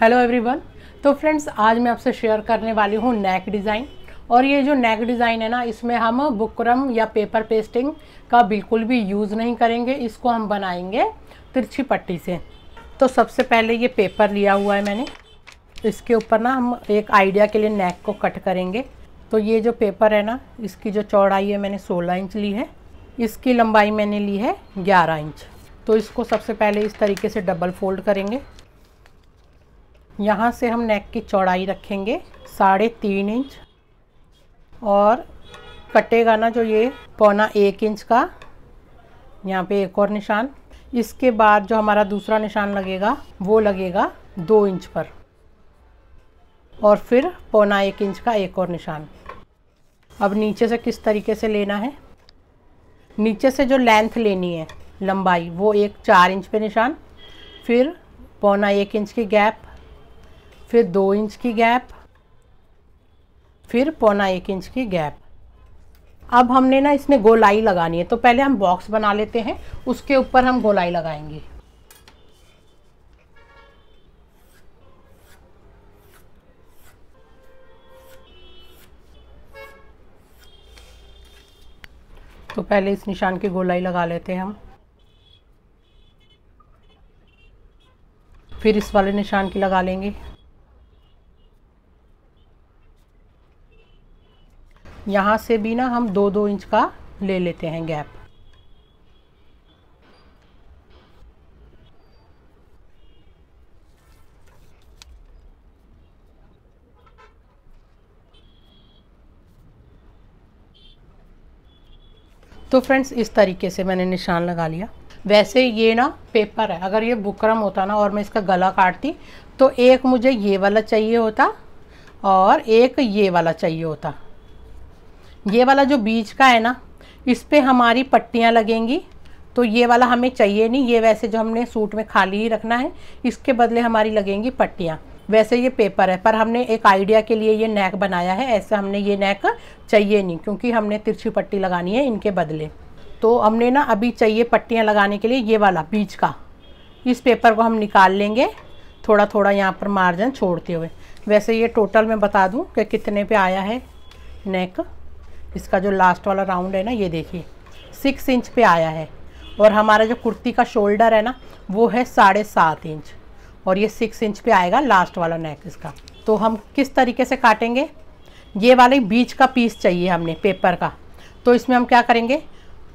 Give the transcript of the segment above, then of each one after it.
hello everyone तो friends आज मैं आपसे शेयर करने वाली हूँ नेक डिज़ाइन और ये जो नेक डिज़ाइन है ना इसमें हम बुकरम या पेपर पेस्टिंग का बिल्कुल भी यूज़ नहीं करेंगे इसको हम बनाएंगे तिरछी पट्टी से तो सबसे पहले ये पेपर लिया हुआ है मैंने इसके ऊपर ना हम एक आइडिया के लिए नेक को कट करेंगे तो ये जो पेपर है ना इसकी जो चौड़ाई है मैंने सोलह इंच ली है इसकी लंबाई मैंने ली है ग्यारह इंच तो इसको सबसे पहले इस तरीके से डबल फोल्ड करेंगे यहाँ से हम नेक की चौड़ाई रखेंगे साढ़े तीन इंच और कटेगा ना जो ये पौना एक इंच का यहाँ पे एक और निशान इसके बाद जो हमारा दूसरा निशान लगेगा वो लगेगा दो इंच पर और फिर पौना एक इंच का एक और निशान अब नीचे से किस तरीके से लेना है नीचे से जो लेंथ लेनी है लंबाई वो एक चार इंच पे निशान फिर पौना एक इंच की गैप फिर दो इंच की गैप फिर पौना एक इंच की गैप अब हमने ना इसमें गोलाई लगानी है तो पहले हम बॉक्स बना लेते हैं उसके ऊपर हम गोलाई लगाएंगे तो पहले इस निशान की गोलाई लगा लेते हैं हम फिर इस वाले निशान की लगा लेंगे यहाँ से भी ना हम दो दो इंच का ले लेते हैं गैप तो फ्रेंड्स इस तरीके से मैंने निशान लगा लिया वैसे ये ना पेपर है अगर ये बुकरम होता ना और मैं इसका गला काटती तो एक मुझे ये वाला चाहिए होता और एक ये वाला चाहिए होता ये वाला जो बीज का है ना इस पर हमारी पट्टियाँ लगेंगी तो ये वाला हमें चाहिए नहीं ये वैसे जो हमने सूट में खाली ही रखना है इसके बदले हमारी लगेंगी पट्टियाँ वैसे ये पेपर है पर हमने एक आइडिया के लिए ये नेक बनाया है ऐसे हमने ये नेक चाहिए नहीं क्योंकि हमने तिरछी पट्टी लगानी है इनके बदले तो हमने ना अभी चाहिए पट्टियाँ लगाने के लिए ये वाला बीज का इस पेपर को हम निकाल लेंगे थोड़ा थोड़ा यहाँ पर मार्जिन छोड़ते हुए वैसे ये टोटल मैं बता दूँ कि कितने पर आया है नेक इसका जो लास्ट वाला राउंड है ना ये देखिए सिक्स इंच पे आया है और हमारा जो कुर्ती का शोल्डर है ना वो है साढ़े सात इंच और ये सिक्स इंच पे आएगा लास्ट वाला नेक इसका तो हम किस तरीके से काटेंगे ये वाले बीच का पीस चाहिए हमने पेपर का तो इसमें हम क्या करेंगे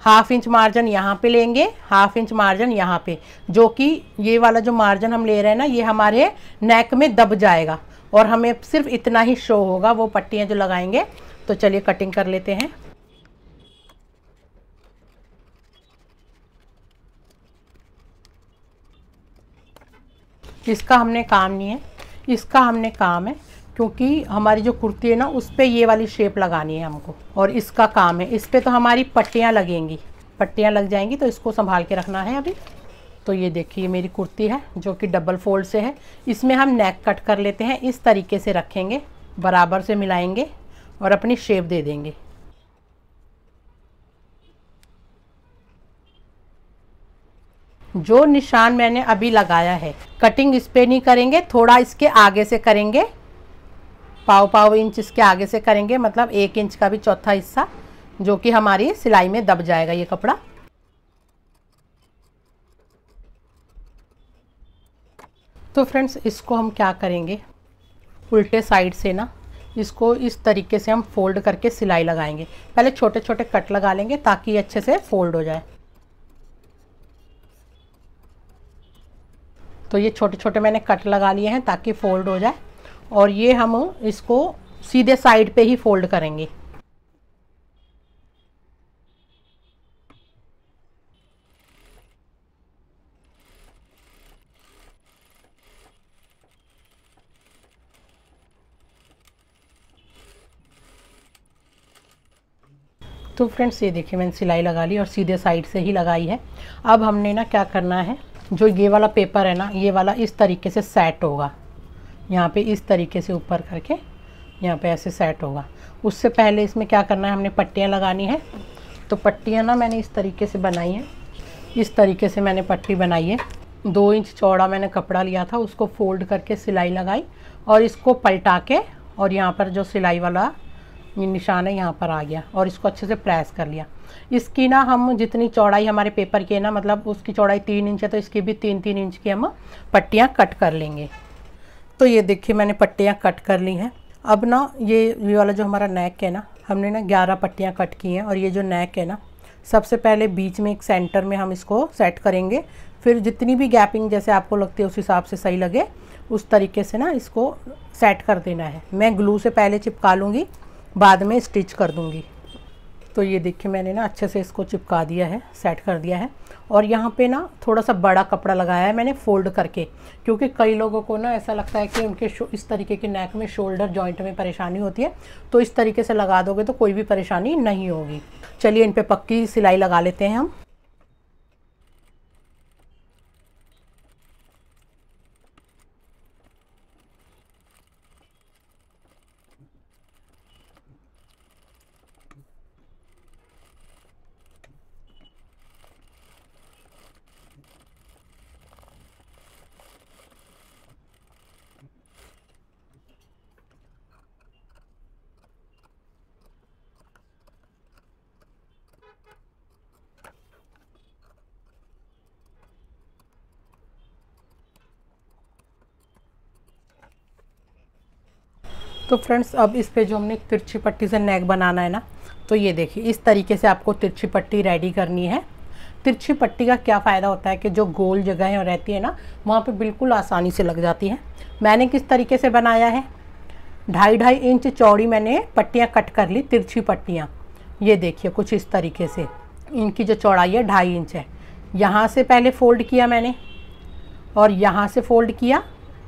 हाफ इंच मार्जिन यहाँ पे लेंगे हाफ इंच मार्जिन यहाँ पे जो कि ये वाला जो मार्जिन हम ले रहे हैं ना ये हमारे नेक में दब जाएगा और हमें सिर्फ इतना ही शो होगा वो पट्टियाँ जो लगाएंगे तो चलिए कटिंग कर लेते हैं इसका हमने काम नहीं है इसका हमने काम है क्योंकि हमारी जो कुर्ती है ना उस पर ये वाली शेप लगानी है हमको और इसका काम है इस पर तो हमारी पट्टियाँ लगेंगी पट्टियाँ लग जाएंगी तो इसको संभाल के रखना है अभी तो ये देखिए मेरी कुर्ती है जो कि डबल फोल्ड से है इसमें हम नेक कट कर लेते हैं इस तरीके से रखेंगे बराबर से मिलाएंगे और अपनी शेप दे देंगे जो निशान मैंने अभी लगाया है कटिंग इस पे नहीं करेंगे थोड़ा इसके आगे से करेंगे पाव पाव इंच इसके आगे से करेंगे मतलब एक इंच का भी चौथा हिस्सा जो कि हमारी सिलाई में दब जाएगा ये कपड़ा तो फ्रेंड्स इसको हम क्या करेंगे उल्टे साइड से ना इसको इस तरीके से हम फोल्ड करके सिलाई लगाएंगे पहले छोटे छोटे कट लगा लेंगे ताकि अच्छे से फोल्ड हो जाए तो ये छोटे छोटे मैंने कट लगा लिए हैं ताकि फोल्ड हो जाए और ये हम इसको सीधे साइड पे ही फोल्ड करेंगे तो फ्रेंड्स ये देखिए मैंने सिलाई लगा ली और सीधे साइड से ही लगाई है अब हमने ना क्या करना है जो ये वाला पेपर है ना ये वाला इस तरीके से सेट होगा यहाँ पे इस तरीके से ऊपर करके यहाँ पे ऐसे सेट होगा उससे पहले इसमें क्या करना है हमने पट्टियाँ लगानी है तो पट्टियाँ ना मैंने इस तरीके से बनाई हैं इस तरीके से मैंने पट्टी बनाई है दो इंच चौड़ा मैंने कपड़ा लिया था उसको फोल्ड करके सिलाई लगाई और इसको पलटा के और यहाँ पर जो सिलाई वाला निशाना यहाँ पर आ गया और इसको अच्छे से प्रेस कर लिया इसकी ना हम जितनी चौड़ाई हमारे पेपर की है ना मतलब उसकी चौड़ाई तीन इंच है तो इसकी भी तीन तीन इंच की हम पट्टियाँ कट कर लेंगे तो ये देखिए मैंने पट्टियाँ कट कर ली हैं अब ना ये ये वाला जो हमारा नेक है ना हमने ना ग्यारह पट्टियाँ कट की हैं और ये जो नेक है ना सबसे पहले बीच में एक सेंटर में हम इसको सेट करेंगे फिर जितनी भी गैपिंग जैसे आपको लगती है उस हिसाब से सही लगे उस तरीके से ना इसको सेट कर देना है मैं ग्लू से पहले चिपका लूँगी बाद में स्टिच कर दूँगी तो ये देखिए मैंने ना अच्छे से इसको चिपका दिया है सेट कर दिया है और यहाँ पे ना थोड़ा सा बड़ा कपड़ा लगाया है मैंने फोल्ड करके क्योंकि कई लोगों को ना ऐसा लगता है कि उनके इस तरीके के नेक में शोल्डर जॉइंट में परेशानी होती है तो इस तरीके से लगा दोगे तो कोई भी परेशानी नहीं होगी चलिए इन पर पक्की सिलाई लगा लेते हैं हम तो फ्रेंड्स अब इस पे जो हमने तिरछी पट्टी से नेक बनाना है ना तो ये देखिए इस तरीके से आपको तिरछी पट्टी रेडी करनी है तिरछी पट्टी का क्या फ़ायदा होता है कि जो गोल जगहें रहती है ना वहाँ पे बिल्कुल आसानी से लग जाती है मैंने किस तरीके से बनाया है ढाई ढाई इंच चौड़ी मैंने पट्टियाँ कट कर ली तिरछी पट्टियाँ ये देखिए कुछ इस तरीके से इनकी जो चौड़ाई है ढाई इंच है यहाँ से पहले फ़ोल्ड किया मैंने और यहाँ से फ़ोल्ड किया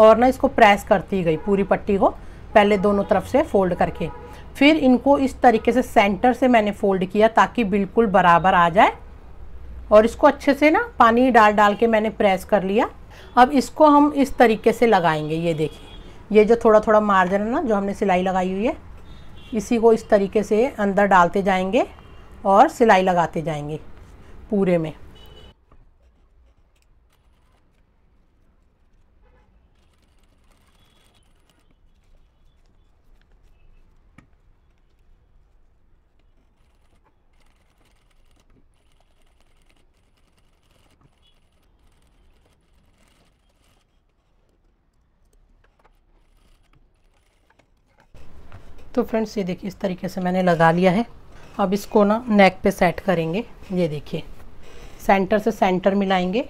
और ना इसको प्रेस करती गई पूरी पट्टी को पहले दोनों तरफ से फोल्ड करके फिर इनको इस तरीके से सेंटर से मैंने फोल्ड किया ताकि बिल्कुल बराबर आ जाए और इसको अच्छे से ना पानी डाल डाल के मैंने प्रेस कर लिया अब इसको हम इस तरीके से लगाएंगे ये देखिए ये जो थोड़ा थोड़ा मार्जिन है ना जो हमने सिलाई लगाई हुई है इसी को इस तरीके से अंदर डालते जाएंगे और सिलाई लगाते जाएंगे पूरे में तो फ्रेंड्स ये देखिए इस तरीके से मैंने लगा लिया है अब इसको ना नेक पे सेट करेंगे ये देखिए सेंटर से सेंटर मिलाएंगे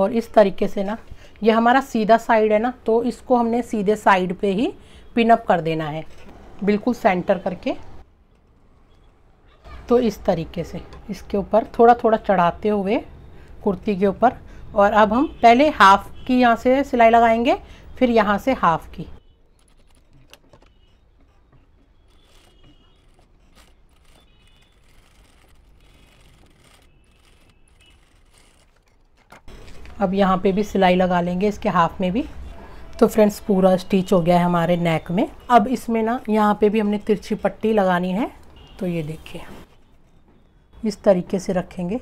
और इस तरीके से ना ये हमारा सीधा साइड है ना तो इसको हमने सीधे साइड पे ही पिनअप कर देना है बिल्कुल सेंटर करके तो इस तरीके से इसके ऊपर थोड़ा थोड़ा चढ़ाते हुए कुर्ती के ऊपर और अब हम पहले हाफ़ की यहाँ से सिलाई लगाएंगे फिर यहाँ से हाफ़ की अब यहाँ पे भी सिलाई लगा लेंगे इसके हाफ में भी तो फ्रेंड्स पूरा स्टिच हो गया है हमारे नेक में अब इसमें ना यहाँ पे भी हमने तिरछी पट्टी लगानी है तो ये देखिए इस तरीके से रखेंगे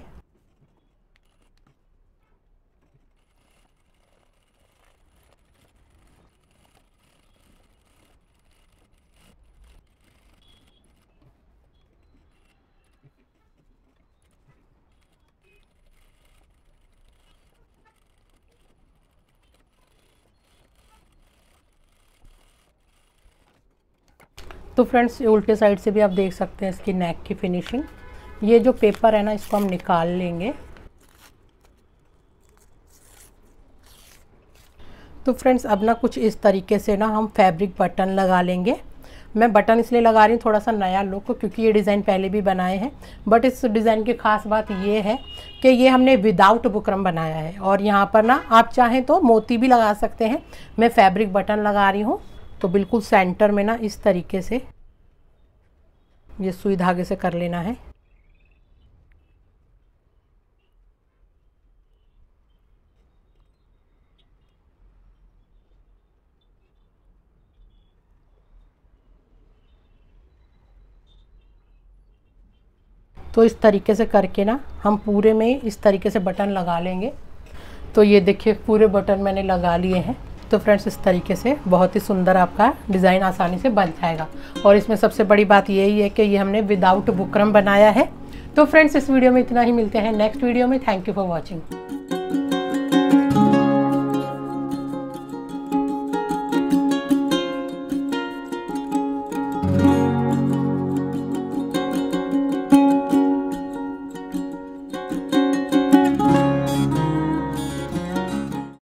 तो फ्रेंड्स ये उल्टे साइड से भी आप देख सकते हैं इसकी नेक की फिनिशिंग ये जो पेपर है ना इसको हम निकाल लेंगे तो फ्रेंड्स अब ना कुछ इस तरीके से ना हम फैब्रिक बटन लगा लेंगे मैं बटन इसलिए लगा रही हूँ थोड़ा सा नया लुक क्योंकि ये डिज़ाइन पहले भी बनाए हैं बट इस डिज़ाइन की खास बात ये है कि ये हमने विदाउट बुकरम बनाया है और यहाँ पर ना आप चाहें तो मोती भी लगा सकते हैं मैं फैब्रिक बटन लगा रही हूँ तो बिल्कुल सेंटर में ना इस तरीके से ये सुई धागे से कर लेना है तो इस तरीके से करके ना हम पूरे में इस तरीके से बटन लगा लेंगे तो ये देखिए पूरे बटन मैंने लगा लिए हैं तो फ्रेंड्स इस तरीके से बहुत ही सुंदर आपका डिज़ाइन आसानी से बन जाएगा और इसमें सबसे बड़ी बात यही है कि ये हमने विदाउट बुकरम बनाया है तो फ्रेंड्स इस वीडियो में इतना ही मिलते हैं नेक्स्ट वीडियो में थैंक यू फॉर वॉचिंग